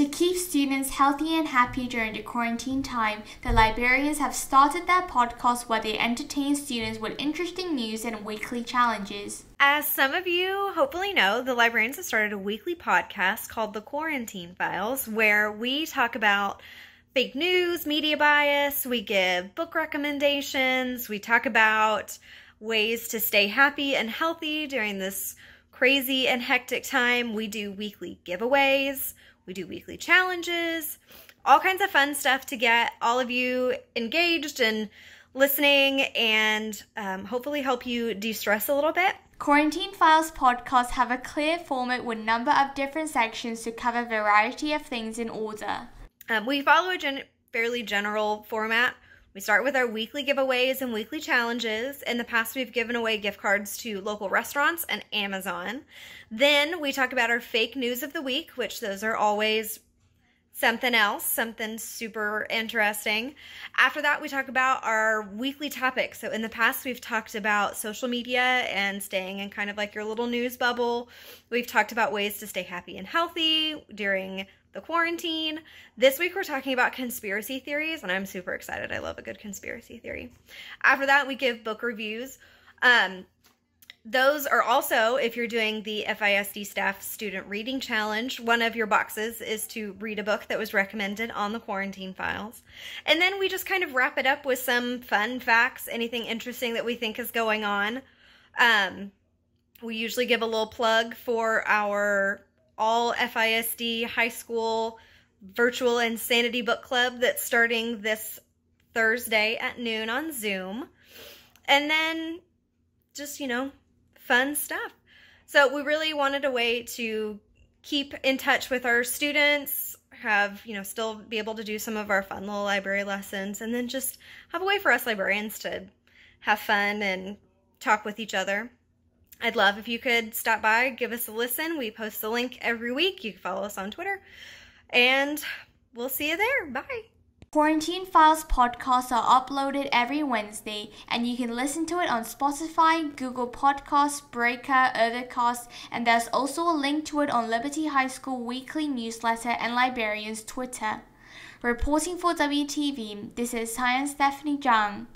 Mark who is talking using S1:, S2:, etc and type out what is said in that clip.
S1: To keep students healthy and happy during the quarantine time, the librarians have started
S2: their podcast where they
S1: entertain students with interesting news and weekly challenges.
S2: As some of you hopefully know, the librarians have started a weekly podcast called The Quarantine Files, where we talk about fake news, media bias, we give book recommendations, we talk about ways to stay happy and healthy during this crazy and hectic time. We do weekly giveaways. We do weekly challenges, all kinds of fun stuff to get all of you engaged and listening and um, hopefully help you de stress a little bit. Quarantine
S1: Files podcasts have a clear format with a number of different sections to cover variety
S2: of things in order. Um, we follow a gen- fairly general format we start with our weekly giveaways and weekly challenges. In the past, we've given away gift cards to local restaurants and Amazon. Then we talk about our fake news of the week, which those are always something else, something super interesting. After that, we talk about our weekly topic. So, in the past, we've talked about social media and staying in kind of like your little news bubble. We've talked about ways to stay happy and healthy during the quarantine. This week, we're talking about conspiracy theories, and I'm super excited. I love a good conspiracy theory. After that, we give book reviews. Um, those are also, if you're doing the FISD Staff Student Reading Challenge, one of your boxes is to read a book that was recommended on the quarantine files. And then we just kind of wrap it up with some fun facts, anything interesting that we think is going on. Um, we usually give a little plug for our all FISD high school virtual insanity book club that's starting this Thursday at noon on Zoom. And then just, you know, fun stuff. So we really wanted a way to keep in touch with our students, have, you know, still be able to do some of our fun little library lessons, and then just have a way for us librarians to have fun and talk with each other. I'd love if you could stop by, give us a listen. We post the link every week. You can follow us on Twitter. And we'll see you there. Bye. Quarantine Files podcasts are uploaded
S1: every Wednesday, and you can listen to it on Spotify, Google Podcasts, Breaker, Overcast, and there's also a link to it on Liberty High School Weekly Newsletter and Liberian's Twitter. Reporting for WTV, this is Science Stephanie Zhang.